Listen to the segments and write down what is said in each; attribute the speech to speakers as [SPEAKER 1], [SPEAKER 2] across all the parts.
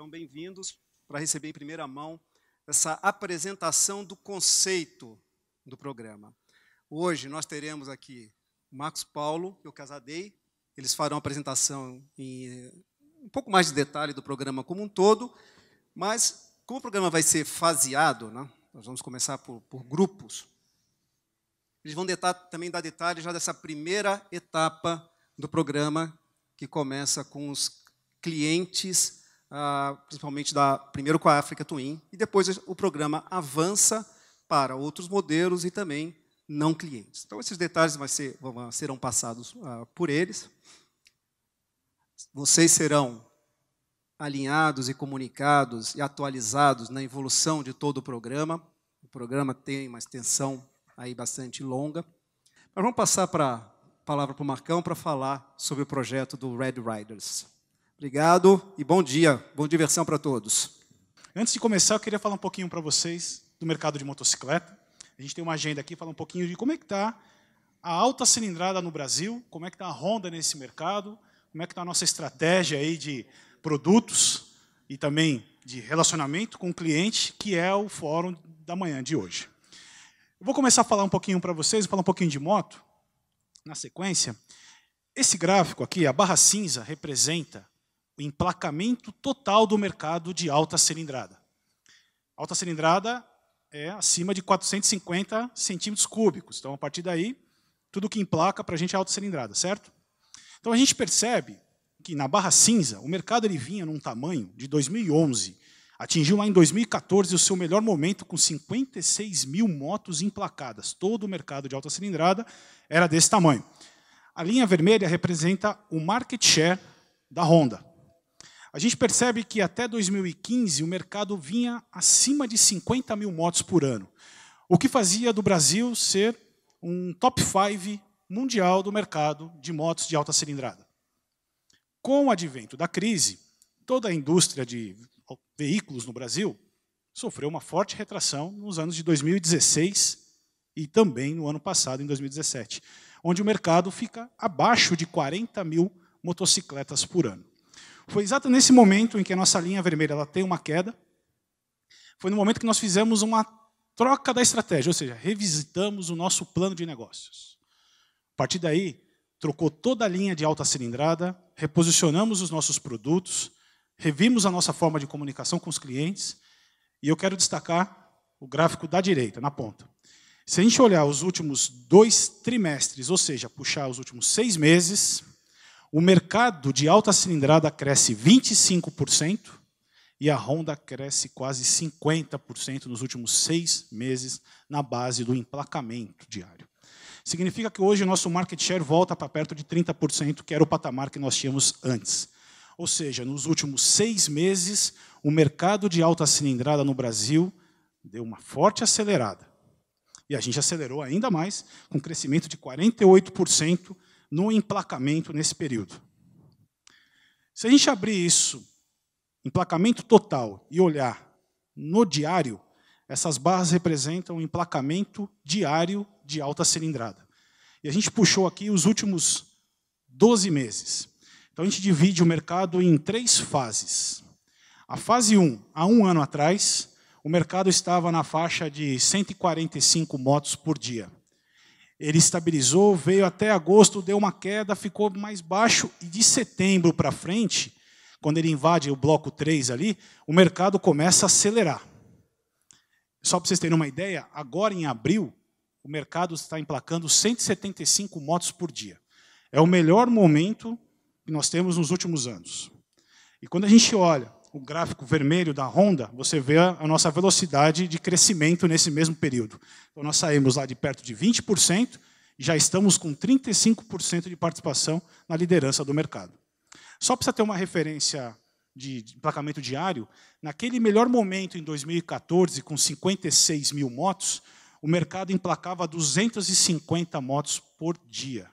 [SPEAKER 1] Então, bem-vindos para receber em primeira mão essa apresentação do conceito do programa. Hoje nós teremos aqui o Marcos Paulo e o Casadei. Eles farão a apresentação em eh, um pouco mais de detalhe do programa como um todo, mas como o programa vai ser faseado, né, nós vamos começar por, por grupos, eles vão detar, também dar detalhes já dessa primeira etapa do programa, que começa com os clientes ah, principalmente da, primeiro com a África Twin, e depois o programa avança para outros modelos e também não clientes. Então, esses detalhes ser, vão, serão passados ah, por eles. Vocês serão alinhados e comunicados e atualizados na evolução de todo o programa. O programa tem uma extensão aí bastante longa. Mas vamos passar para a palavra para o Marcão para falar sobre o projeto
[SPEAKER 2] do Red Riders. Obrigado e bom dia, boa diversão para todos. Antes de começar, eu queria falar um pouquinho para vocês do mercado de motocicleta. A gente tem uma agenda aqui, falar um pouquinho de como é que está a alta cilindrada no Brasil, como é que está a Honda nesse mercado, como é que está a nossa estratégia aí de produtos e também de relacionamento com o cliente, que é o fórum da manhã de hoje. Eu vou começar a falar um pouquinho para vocês, falar um pouquinho de moto, na sequência. Esse gráfico aqui, a barra cinza, representa o emplacamento total do mercado de alta cilindrada. Alta cilindrada é acima de 450 centímetros cúbicos. Então, a partir daí, tudo que emplaca para a gente é alta cilindrada, certo? Então, a gente percebe que na barra cinza, o mercado ele vinha num tamanho de 2011, atingiu lá em 2014 o seu melhor momento com 56 mil motos emplacadas. Todo o mercado de alta cilindrada era desse tamanho. A linha vermelha representa o market share da Honda. A gente percebe que até 2015 o mercado vinha acima de 50 mil motos por ano, o que fazia do Brasil ser um top 5 mundial do mercado de motos de alta cilindrada. Com o advento da crise, toda a indústria de veículos no Brasil sofreu uma forte retração nos anos de 2016 e também no ano passado, em 2017, onde o mercado fica abaixo de 40 mil motocicletas por ano. Foi exato nesse momento em que a nossa linha vermelha ela tem uma queda. Foi no momento que nós fizemos uma troca da estratégia, ou seja, revisitamos o nosso plano de negócios. A partir daí, trocou toda a linha de alta cilindrada, reposicionamos os nossos produtos, revimos a nossa forma de comunicação com os clientes, e eu quero destacar o gráfico da direita, na ponta. Se a gente olhar os últimos dois trimestres, ou seja, puxar os últimos seis meses, o mercado de alta cilindrada cresce 25% e a Honda cresce quase 50% nos últimos seis meses na base do emplacamento diário. Significa que hoje o nosso market share volta para perto de 30%, que era o patamar que nós tínhamos antes. Ou seja, nos últimos seis meses, o mercado de alta cilindrada no Brasil deu uma forte acelerada. E a gente acelerou ainda mais, com um crescimento de 48% no emplacamento nesse período. Se a gente abrir isso, emplacamento total, e olhar no diário, essas barras representam o emplacamento diário de alta cilindrada. E a gente puxou aqui os últimos 12 meses. Então a gente divide o mercado em três fases. A fase 1, há um ano atrás, o mercado estava na faixa de 145 motos por dia ele estabilizou, veio até agosto, deu uma queda, ficou mais baixo, e de setembro para frente, quando ele invade o bloco 3 ali, o mercado começa a acelerar. Só para vocês terem uma ideia, agora em abril, o mercado está emplacando 175 motos por dia. É o melhor momento que nós temos nos últimos anos. E quando a gente olha o gráfico vermelho da Honda, você vê a nossa velocidade de crescimento nesse mesmo período. Então, nós saímos lá de perto de 20% e já estamos com 35% de participação na liderança do mercado. Só para você ter uma referência de, de emplacamento diário, naquele melhor momento em 2014, com 56 mil motos, o mercado emplacava 250 motos por dia.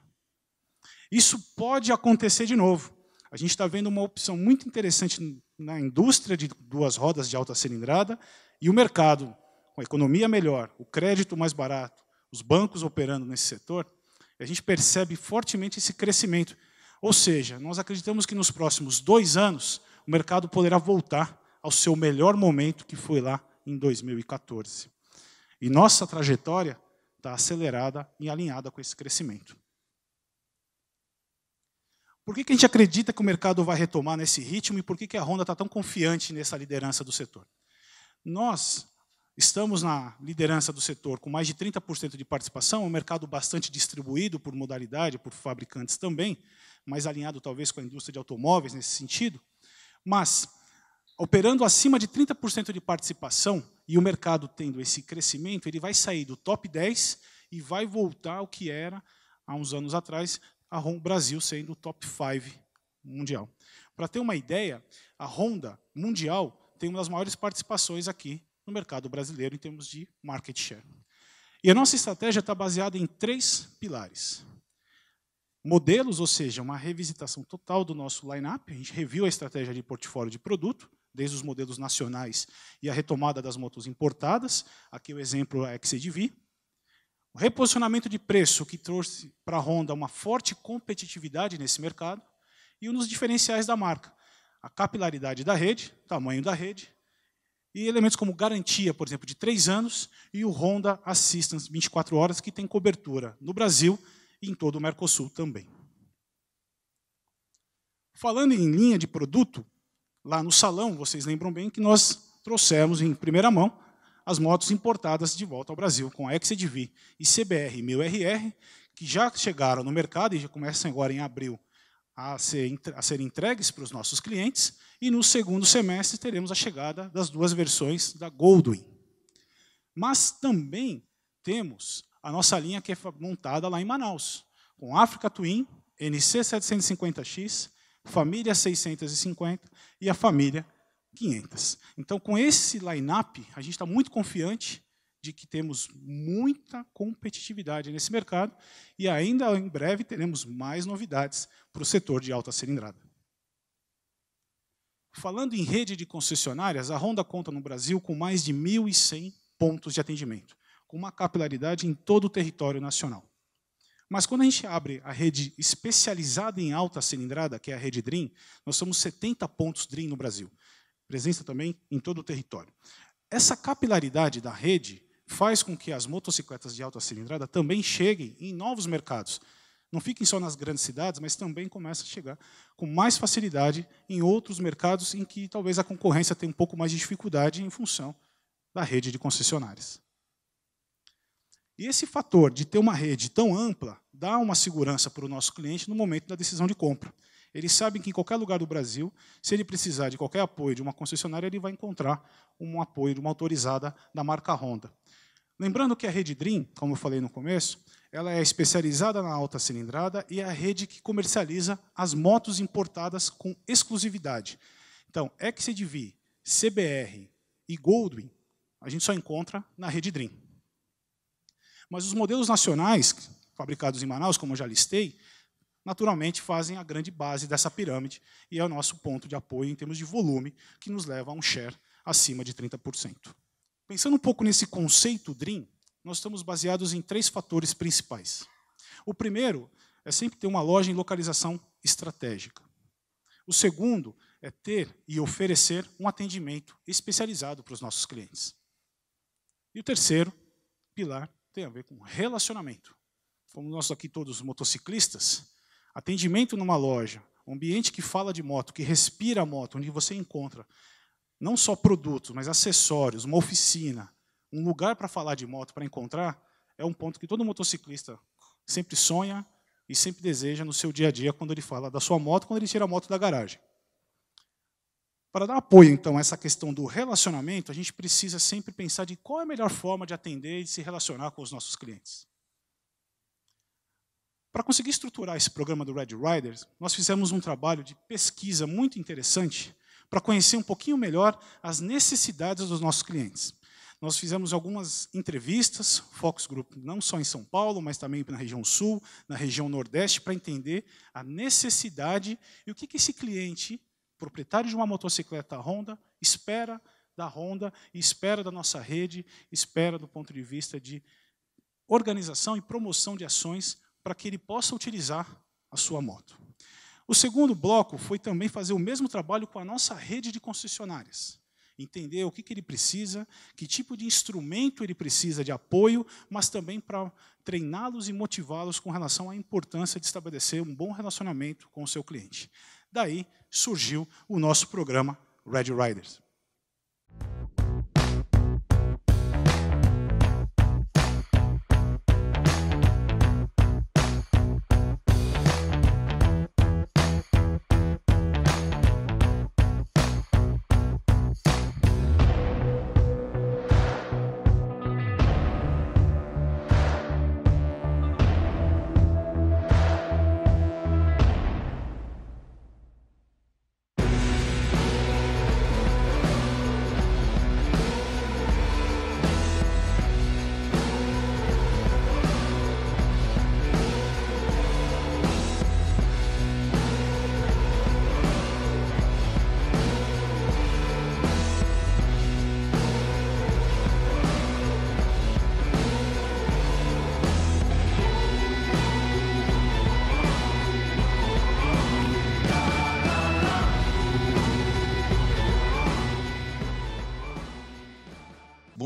[SPEAKER 2] Isso pode acontecer de novo. A gente está vendo uma opção muito interessante na indústria de duas rodas de alta cilindrada e o mercado, com a economia melhor, o crédito mais barato, os bancos operando nesse setor, a gente percebe fortemente esse crescimento. Ou seja, nós acreditamos que nos próximos dois anos o mercado poderá voltar ao seu melhor momento, que foi lá em 2014. E nossa trajetória está acelerada e alinhada com esse crescimento. Por que, que a gente acredita que o mercado vai retomar nesse ritmo e por que, que a Honda está tão confiante nessa liderança do setor? Nós estamos na liderança do setor com mais de 30% de participação, um mercado bastante distribuído por modalidade, por fabricantes também, mais alinhado talvez com a indústria de automóveis nesse sentido, mas operando acima de 30% de participação e o mercado tendo esse crescimento, ele vai sair do top 10 e vai voltar ao que era há uns anos atrás, a Honda Brasil sendo top 5 mundial. Para ter uma ideia, a Honda mundial tem uma das maiores participações aqui no mercado brasileiro em termos de market share. E a nossa estratégia está baseada em três pilares. Modelos, ou seja, uma revisitação total do nosso line-up. A gente reviu a estratégia de portfólio de produto, desde os modelos nacionais e a retomada das motos importadas. Aqui o exemplo é a XCDV. O reposicionamento de preço que trouxe para a Honda uma forte competitividade nesse mercado e um dos diferenciais da marca, a capilaridade da rede, tamanho da rede e elementos como garantia, por exemplo, de três anos e o Honda Assistance 24 horas que tem cobertura no Brasil e em todo o Mercosul também. Falando em linha de produto, lá no salão, vocês lembram bem que nós trouxemos em primeira mão as motos importadas de volta ao Brasil, com Exedv e CBR 1000RR, que já chegaram no mercado e já começam agora em abril a, ser, a serem entregues para os nossos clientes, e no segundo semestre teremos a chegada das duas versões da Goldwing. Mas também temos a nossa linha que é montada lá em Manaus, com Africa Twin, NC 750X, família 650 e a família 500. Então, com esse line-up, a gente está muito confiante de que temos muita competitividade nesse mercado e ainda em breve teremos mais novidades para o setor de alta cilindrada. Falando em rede de concessionárias, a Honda conta no Brasil com mais de 1.100 pontos de atendimento, com uma capilaridade em todo o território nacional. Mas quando a gente abre a rede especializada em alta cilindrada, que é a rede Dream, nós somos 70 pontos Dream no Brasil presença também em todo o território. Essa capilaridade da rede faz com que as motocicletas de alta cilindrada também cheguem em novos mercados. Não fiquem só nas grandes cidades, mas também começa a chegar com mais facilidade em outros mercados em que talvez a concorrência tenha um pouco mais de dificuldade em função da rede de concessionárias. E esse fator de ter uma rede tão ampla dá uma segurança para o nosso cliente no momento da decisão de compra. Eles sabem que em qualquer lugar do Brasil, se ele precisar de qualquer apoio de uma concessionária, ele vai encontrar um apoio de uma autorizada da marca Honda. Lembrando que a rede Dream, como eu falei no começo, ela é especializada na alta cilindrada e é a rede que comercializa as motos importadas com exclusividade. Então, XCDV, CBR e Goldwing, a gente só encontra na rede Dream. Mas os modelos nacionais, fabricados em Manaus, como eu já listei, naturalmente fazem a grande base dessa pirâmide e é o nosso ponto de apoio em termos de volume, que nos leva a um share acima de 30%. Pensando um pouco nesse conceito DRIM, nós estamos baseados em três fatores principais. O primeiro é sempre ter uma loja em localização estratégica. O segundo é ter e oferecer um atendimento especializado para os nossos clientes. E o terceiro pilar tem a ver com relacionamento. Como nós aqui todos motociclistas, atendimento numa loja, um ambiente que fala de moto, que respira moto, onde você encontra não só produtos, mas acessórios, uma oficina, um lugar para falar de moto, para encontrar, é um ponto que todo motociclista sempre sonha e sempre deseja no seu dia a dia quando ele fala da sua moto, quando ele tira a moto da garagem. Para dar apoio, então, a essa questão do relacionamento, a gente precisa sempre pensar de qual é a melhor forma de atender e de se relacionar com os nossos clientes. Para conseguir estruturar esse programa do Red Riders, nós fizemos um trabalho de pesquisa muito interessante para conhecer um pouquinho melhor as necessidades dos nossos clientes. Nós fizemos algumas entrevistas, focus group, não só em São Paulo, mas também na região sul, na região nordeste, para entender a necessidade e o que, que esse cliente, proprietário de uma motocicleta Honda, espera da Honda, espera da nossa rede, espera do ponto de vista de organização e promoção de ações para que ele possa utilizar a sua moto. O segundo bloco foi também fazer o mesmo trabalho com a nossa rede de concessionárias. Entender o que, que ele precisa, que tipo de instrumento ele precisa de apoio, mas também para treiná-los e motivá-los com relação à importância de estabelecer um bom relacionamento com o seu cliente. Daí surgiu o nosso programa Red Riders.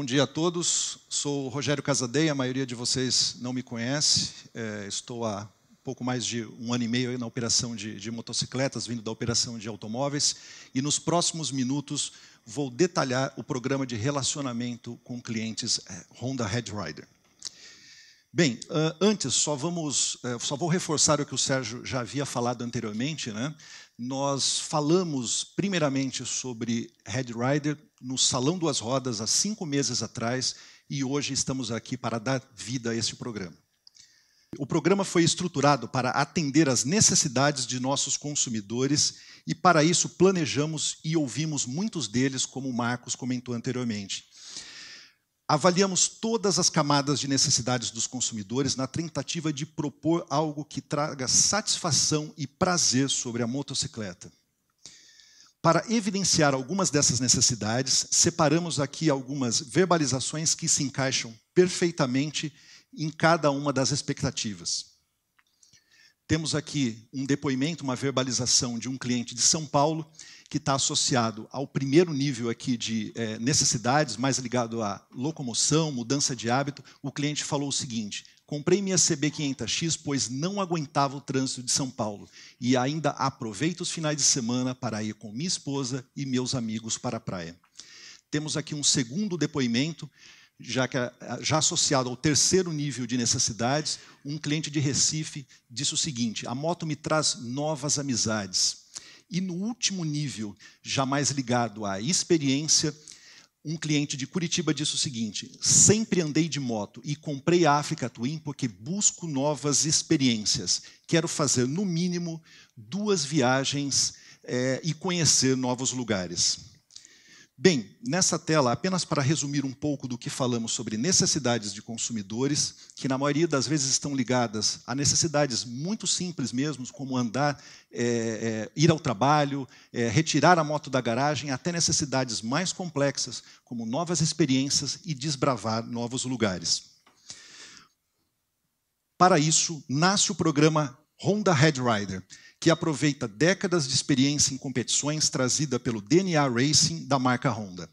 [SPEAKER 3] Bom dia a todos. Sou Rogério Casadei. A maioria de vocês não me conhece. É, estou há pouco mais de um ano e meio na operação de, de motocicletas, vindo da operação de automóveis. E nos próximos minutos vou detalhar o programa de relacionamento com clientes é, Honda Head Rider. Bem, ah, antes só vamos, eh, só vou reforçar o que o Sérgio já havia falado anteriormente, né? nós falamos primeiramente sobre Head Rider no Salão Duas Rodas há cinco meses atrás e hoje estamos aqui para dar vida a esse programa. O programa foi estruturado para atender às necessidades de nossos consumidores e, para isso, planejamos e ouvimos muitos deles, como o Marcos comentou anteriormente. Avaliamos todas as camadas de necessidades dos consumidores na tentativa de propor algo que traga satisfação e prazer sobre a motocicleta. Para evidenciar algumas dessas necessidades, separamos aqui algumas verbalizações que se encaixam perfeitamente em cada uma das expectativas. Temos aqui um depoimento, uma verbalização de um cliente de São Paulo que está associado ao primeiro nível aqui de é, necessidades, mais ligado à locomoção, mudança de hábito, o cliente falou o seguinte: comprei minha CB500X, pois não aguentava o trânsito de São Paulo e ainda aproveito os finais de semana para ir com minha esposa e meus amigos para a praia. Temos aqui um segundo depoimento. Já, que, ah, já associado ao terceiro nível de necessidades, um cliente de Recife disse o seguinte: a moto me traz novas amizades e no último nível, jamais ligado à experiência, um cliente de Curitiba disse o seguinte: sempre andei de moto e comprei a África Twin porque busco novas experiências. Quero fazer, no mínimo, duas viagens é, e conhecer novos lugares. Bem, nessa tela, apenas para resumir um pouco do que falamos sobre necessidades de consumidores, que na maioria das vezes estão ligadas a necessidades muito simples mesmo, como andar, é, é, ir ao trabalho, é, retirar a moto da garagem, até necessidades mais complexas, como novas experiências e desbravar novos lugares. Para isso, nasce o programa Honda Head Rider, que aproveita décadas de experiência em competições trazida pelo DNA Racing da marca Honda.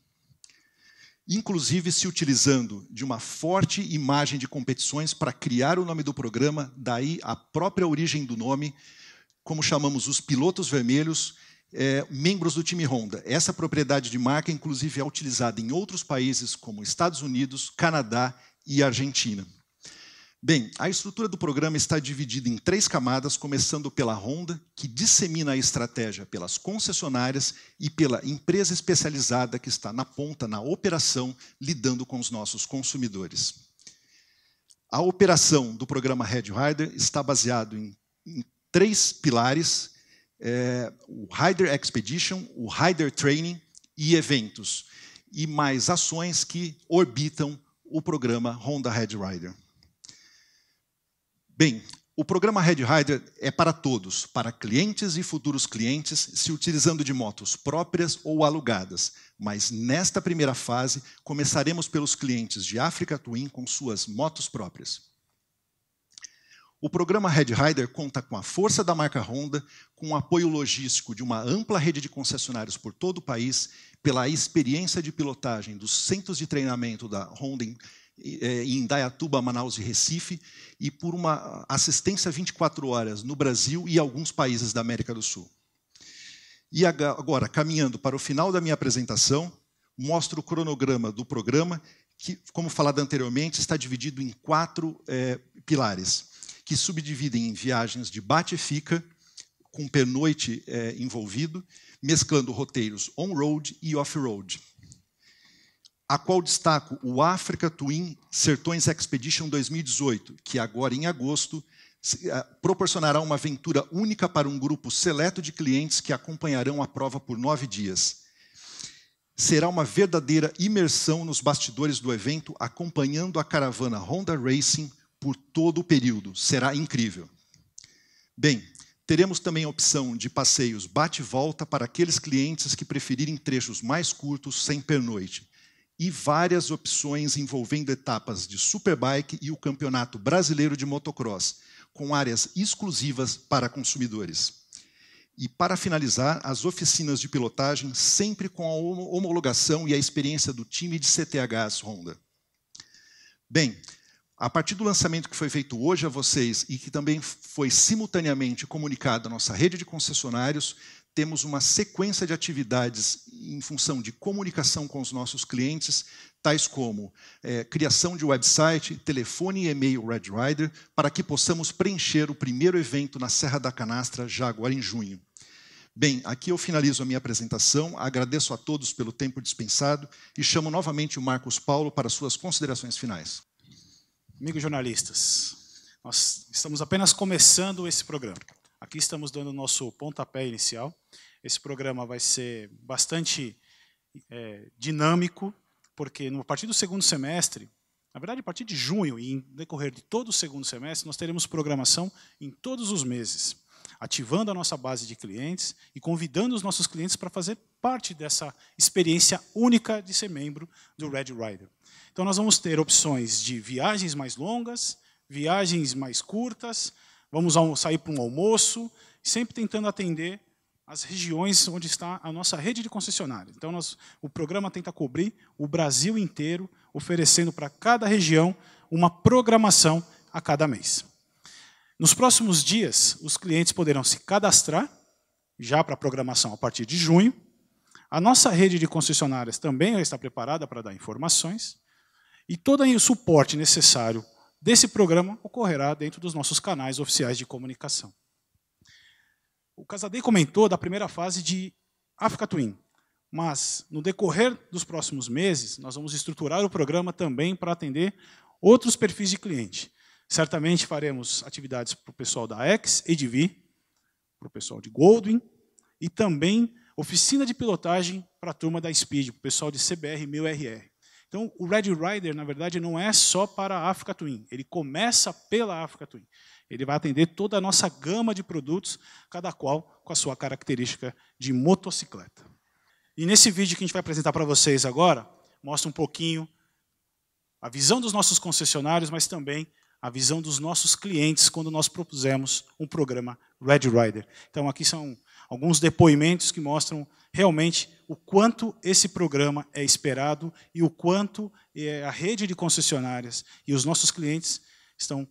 [SPEAKER 3] Inclusive se utilizando de uma forte imagem de competições para criar o nome do programa, daí a própria origem do nome, como chamamos os pilotos vermelhos, é, membros do time Honda. Essa propriedade de marca, inclusive, é utilizada em outros países como Estados Unidos, Canadá e Argentina. Bem, a estrutura do programa está dividida em três camadas, começando pela Honda, que dissemina a estratégia pelas concessionárias e pela empresa especializada que está na ponta, na operação, lidando com os nossos consumidores. A operação do programa Red Rider está baseado em, em três pilares: é, o Rider Expedition, o Rider Training e eventos, e mais ações que orbitam o programa Honda Red Rider. Bem, o programa Red Rider é para todos, para clientes e futuros clientes, se utilizando de motos próprias ou alugadas. Mas nesta primeira fase, começaremos pelos clientes de África Twin com suas motos próprias. O programa Red Rider conta com a força da marca Honda, com o apoio logístico de uma ampla rede de concessionários por todo o país, pela experiência de pilotagem dos centros de treinamento da Honda é, em Indaiatuba, Manaus e Recife, e por uma assistência 24 horas no Brasil e alguns países da América do Sul. E agora, caminhando para o final da minha apresentação, mostro o cronograma do programa, que, como falado anteriormente, está dividido em quatro é, pilares, que subdividem em viagens de bate e fica, com pernoite é, envolvido, mesclando roteiros on-road e off-road a qual destaco o Africa Twin Sertões Expedition 2018, que agora em agosto eh, proporcionará uma aventura única para um grupo seleto de clientes que acompanharão a prova por nove dias. Será uma verdadeira imersão nos bastidores do evento, acompanhando a caravana Honda Racing por todo o período. Será incrível. Bem, teremos também a opção de passeios bate-volta para aqueles clientes que preferirem trechos mais curtos sem pernoite e várias opções envolvendo etapas de Superbike e o Campeonato Brasileiro de Motocross, com áreas exclusivas para consumidores. E para finalizar, as oficinas de pilotagem sempre com a homologação e a experiência do time de CTHs Honda. Bem, a partir do lançamento que foi feito hoje a vocês e que também foi simultaneamente comunicado à nossa rede de concessionários, temos uma sequência de atividades em função de comunicação com os nossos clientes, tais como é, criação de website, telefone e e-mail Red Rider, para que possamos preencher o primeiro evento na Serra da Canastra, já agora em junho. Bem, aqui eu finalizo a minha apresentação, agradeço a todos pelo tempo dispensado e chamo
[SPEAKER 2] novamente o Marcos Paulo para suas considerações finais. Amigos jornalistas, nós estamos apenas começando esse programa. Aqui estamos dando o nosso pontapé inicial. Esse programa vai ser bastante é, dinâmico, porque a partir do segundo semestre, na verdade, a partir de junho e em decorrer de todo o segundo semestre, nós teremos programação em todos os meses, ativando a nossa base de clientes e convidando os nossos clientes para fazer parte dessa experiência única de ser membro do Red Rider. Então, nós vamos ter opções de viagens mais longas, viagens mais curtas, Vamos sair para um almoço, sempre tentando atender as regiões onde está a nossa rede de concessionárias. Então, nós, o programa tenta cobrir o Brasil inteiro, oferecendo para cada região uma programação a cada mês. Nos próximos dias, os clientes poderão se cadastrar, já para a programação a partir de junho. A nossa rede de concessionárias também está preparada para dar informações. E todo o suporte necessário desse programa ocorrerá dentro dos nossos canais oficiais de comunicação. O Casadei comentou da primeira fase de Africa Twin, mas no decorrer dos próximos meses, nós vamos estruturar o programa também para atender outros perfis de cliente. Certamente faremos atividades para o pessoal da Ex, Edvi, para o pessoal de Goldwyn e também oficina de pilotagem para a turma da Speed, para o pessoal de CBR 1000RR. Então, o Red Rider, na verdade, não é só para a Africa Twin. Ele começa pela Africa Twin. Ele vai atender toda a nossa gama de produtos, cada qual com a sua característica de motocicleta. E nesse vídeo que a gente vai apresentar para vocês agora, mostra um pouquinho a visão dos nossos concessionários, mas também a visão dos nossos clientes quando nós propusemos um programa Red Rider. Então, aqui são alguns depoimentos que mostram realmente o quanto esse programa é esperado e o quanto eh, a rede de concessionárias e os nossos clientes estão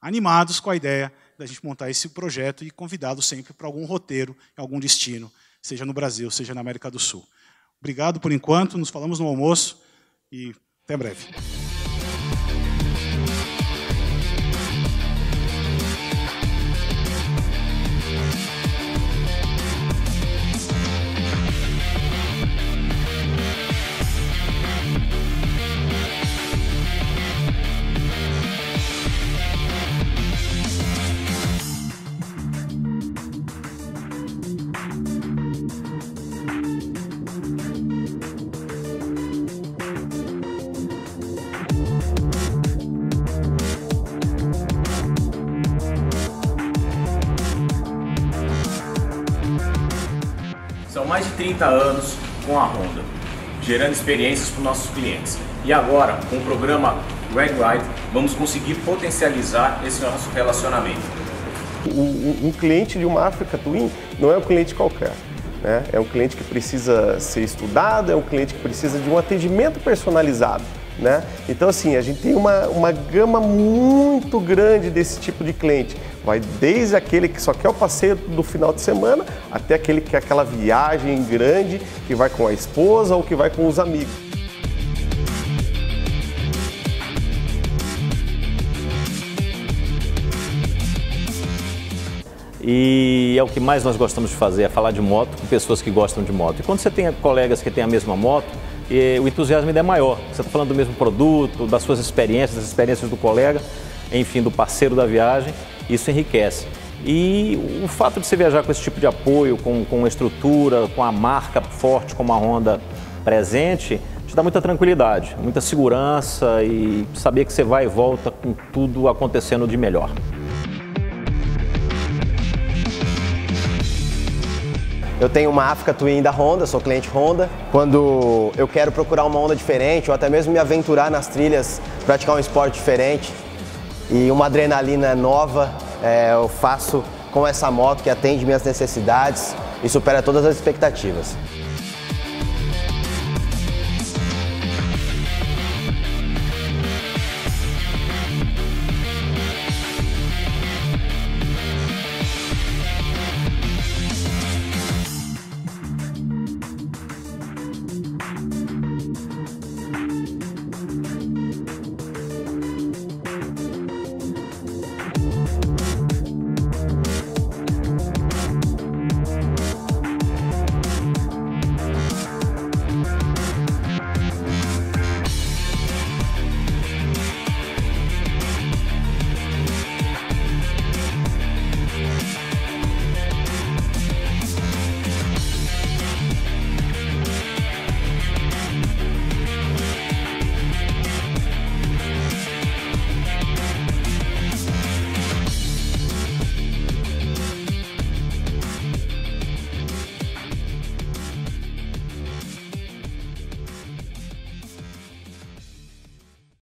[SPEAKER 2] animados com a ideia da gente montar esse projeto e convidá sempre para algum roteiro, algum destino, seja no Brasil, seja na América do Sul. Obrigado por enquanto, nos falamos no almoço e até breve. 30 anos com a Honda, gerando experiências para os nossos clientes. E agora, com o programa Red Ride, vamos conseguir potencializar esse nosso relacionamento. Um cliente de uma Africa Twin não é um cliente qualquer. Né? É um cliente que precisa ser estudado, é um cliente que precisa de um atendimento personalizado. Né? Então, assim, a gente tem uma, uma gama muito grande desse tipo de cliente. Vai desde aquele que só quer o passeio do final de semana até aquele que é aquela viagem grande que vai com a esposa ou que vai com os amigos. E é o que mais nós gostamos de fazer, é falar de moto com pessoas que gostam de moto. E quando você tem colegas que têm a mesma moto, o entusiasmo ainda é maior. Você está falando do mesmo produto, das suas experiências, das experiências do colega, enfim, do parceiro da viagem isso enriquece. E o fato de você viajar com esse tipo de apoio, com, com estrutura, com a marca forte como a Honda presente, te dá muita tranquilidade, muita segurança e saber que você vai e volta com tudo acontecendo de melhor.
[SPEAKER 3] Eu tenho uma Africa Twin da Honda, sou cliente Honda. Quando eu quero procurar uma onda diferente ou até mesmo me aventurar nas trilhas, praticar um esporte diferente, e uma adrenalina nova é, eu faço com essa moto que atende minhas necessidades e supera todas as expectativas.